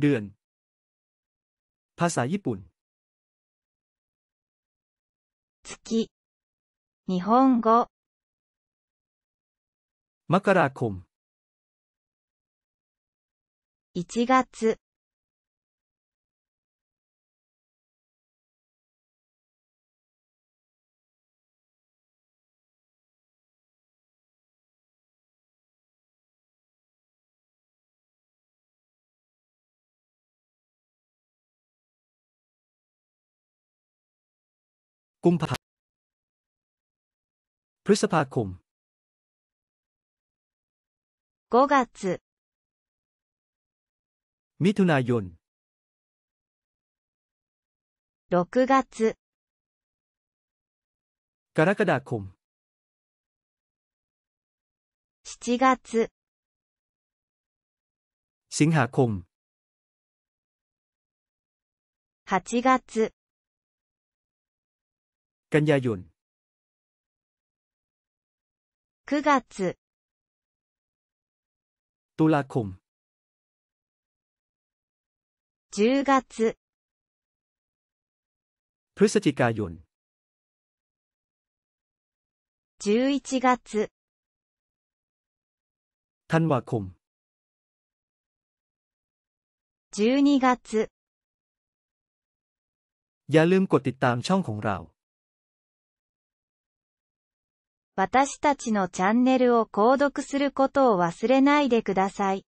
เดือน ภาษาญี่ปุ่น月日本語มกราคม1月ุมภาพฤษภาคม5月มิถุนายน6月กรกฎาคม7月สิงหาคม8月กันยายน9月ตุลาคม 10月พฤศจิกายน11月ธันวาคม 12月อย่าลืมกดติดตามช่องของเรา私たちのチャンネルを購読することを忘れないでください。